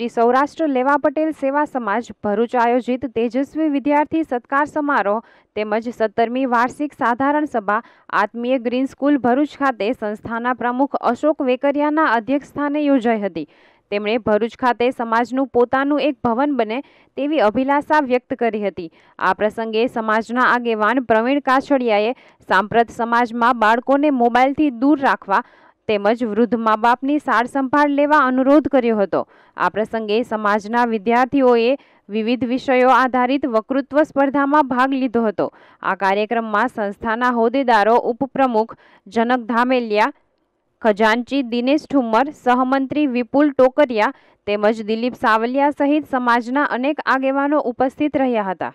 શ્રી સૌરાષ્ટ્ર લેવા પટેલ સેવા સમાજ ભરૂચ આયોજિત તેજસ્વી વિદ્યાર્થી સત્કાર સમારોહ તેમજ સત્તરમી વાર્ષિક સાધારણ સભા આત્મીય ગ્રીન સ્કૂલ ભરૂચ ખાતે સંસ્થાના પ્રમુખ અશોક વેકરિયાના અધ્યક્ષસ્થાને યોજાઈ હતી તેમણે ભરૂચ ખાતે સમાજનું પોતાનું એક ભવન બને તેવી અભિલાષા વ્યક્ત કરી હતી આ પ્રસંગે સમાજના આગેવાન પ્રવીણ કાછડિયાએ સાંપ્રત સમાજમાં બાળકોને મોબાઈલથી દૂર રાખવા તેમજ વૃદ્ધ મા બાપની સાર સંભાળ લેવા અનુરોધ કર્યો હતો આ પ્રસંગે સમાજના વિદ્યાર્થીઓએ વિવિધ વિષયો આધારિત વકૃત્વ સ્પર્ધામાં ભાગ લીધો હતો આ કાર્યક્રમમાં સંસ્થાના હોદ્દેદારો ઉપપ્રમુખ જનક ધામેલિયા ખજાનચી દિનેશ ઠુમ્મર સહમંત્રી વિપુલ ટોકરિયા તેમજ દિલીપ સાવલિયા સહિત સમાજના અનેક આગેવાનો ઉપસ્થિત રહ્યા હતા